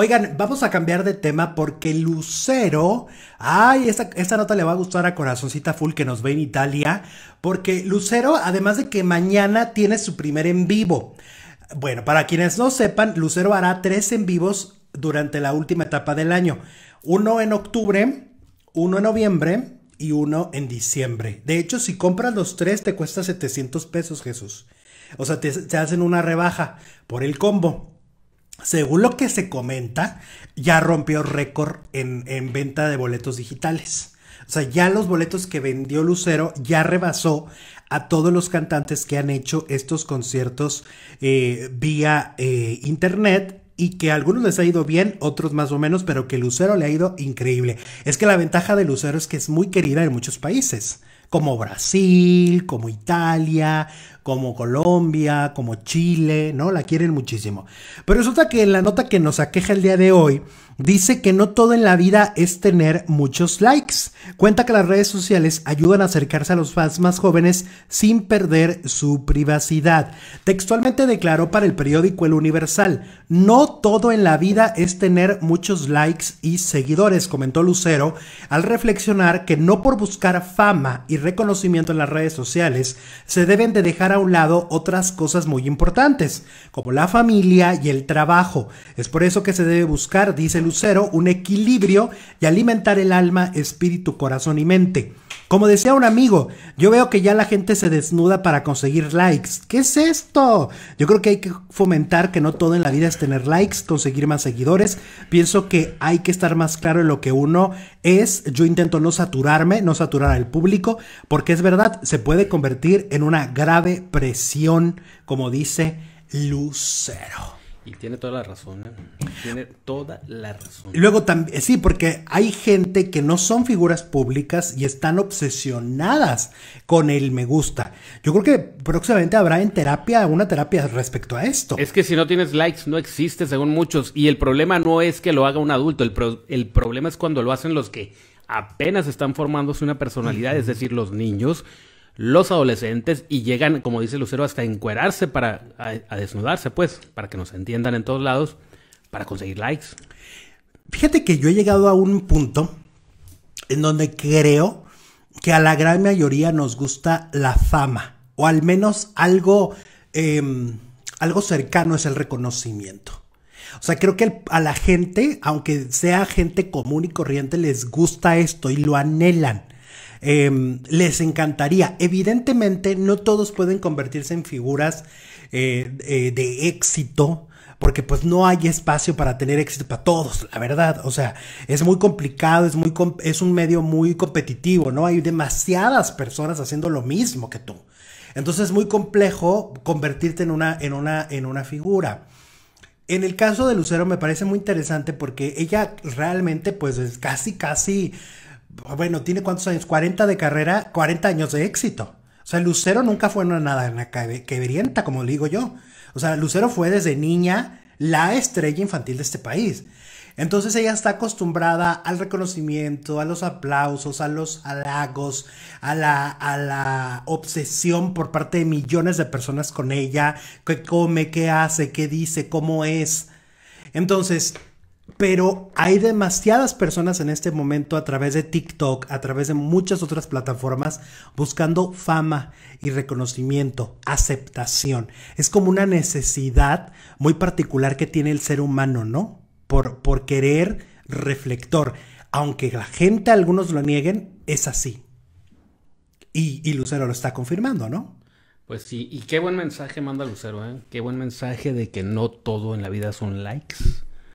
Oigan, vamos a cambiar de tema porque Lucero, ay, esta, nota le va a gustar a Corazoncita Full que nos ve en Italia, porque Lucero, además de que mañana tiene su primer en vivo. Bueno, para quienes no sepan, Lucero hará tres en vivos durante la última etapa del año. Uno en octubre, uno en noviembre y uno en diciembre. De hecho, si compras los tres, te cuesta 700 pesos, Jesús. O sea, te hacen una rebaja por el combo según lo que se comenta, ya rompió récord en, venta de boletos digitales. O sea, ya los boletos que vendió Lucero ya rebasó a todos los cantantes que han hecho estos conciertos eh, vía eh, internet y que a algunos les ha ido bien, otros más o menos, pero que Lucero le ha ido increíble. Es que la ventaja de Lucero es que es muy querida en muchos países, como Brasil, como Italia, como Colombia, como Chile, ¿no? La quieren muchísimo. Pero resulta que la nota que nos aqueja el día de hoy dice que no todo en la vida es tener muchos likes. Cuenta que las redes sociales ayudan a acercarse a los fans más jóvenes sin perder su privacidad. Textualmente declaró para el periódico El Universal, no todo en la vida es tener muchos likes y seguidores, comentó Lucero, al reflexionar que no por buscar fama y reconocimiento en las redes sociales se deben de dejar a un lado otras cosas muy importantes, como la familia y el trabajo. Es por eso que se debe buscar, dice Lucero, un equilibrio y alimentar el alma, espíritu, corazón y mente. Como decía un amigo, yo veo que ya la gente se desnuda para conseguir likes. ¿Qué es esto? Yo creo que hay que fomentar que no todo en la vida es tener likes, conseguir más seguidores. Pienso que hay que estar más claro en lo que uno es. Yo intento no saturarme, no saturar al público, porque es verdad, se puede convertir en una grave presión, como dice Lucero. Y tiene toda la razón, ¿eh? Tiene toda la razón. Y luego también, eh, sí, porque hay gente que no son figuras públicas y están obsesionadas con el me gusta. Yo creo que próximamente habrá en terapia una terapia respecto a esto. Es que si no tienes likes no existe según muchos. Y el problema no es que lo haga un adulto, el, problema es cuando lo hacen los que apenas están formándose una personalidad, es decir, los niños los adolescentes y llegan, como dice Lucero, hasta encuerarse para a, desnudarse, pues, para que nos entiendan en todos lados, para conseguir likes. Fíjate que yo he llegado a un punto en donde creo que a la gran mayoría nos gusta la fama, o al menos algo, em, algo cercano es el reconocimiento. O sea, creo que a la gente, aunque sea gente común y corriente, les gusta esto y lo anhelan. Em, les encantaría. Evidentemente, no todos pueden convertirse en figuras eh, eh, de éxito. Porque pues no hay espacio para tener éxito para todos, la verdad. O sea, es muy complicado, es, muy es un medio muy competitivo, ¿no? Hay demasiadas personas haciendo lo mismo que tú. Entonces es muy complejo convertirte en una, en una, en una figura. En el caso de Lucero me parece muy interesante porque ella realmente pues es casi, casi bueno, tiene cuántos años, 40 de carrera, 40 años de éxito. O sea, Lucero nunca fue una nada quebrienta, como digo yo. O sea, Lucero fue desde niña la estrella infantil de este país. Entonces ella está acostumbrada al reconocimiento, a los aplausos, a los halagos, a la, a la obsesión por parte de millones de personas con ella, qué come, qué hace, qué dice, cómo es. Entonces, pero hay demasiadas personas en este momento a través de TikTok, a través de muchas otras plataformas, buscando fama y reconocimiento, aceptación. Es como una necesidad muy particular que tiene el ser humano, ¿no? Por, querer reflector. Aunque la gente, algunos lo nieguen, es así. Y, y Lucero lo está confirmando, ¿no? Pues sí, y qué buen mensaje manda Lucero, ¿eh? Qué buen mensaje de que no todo en la vida son likes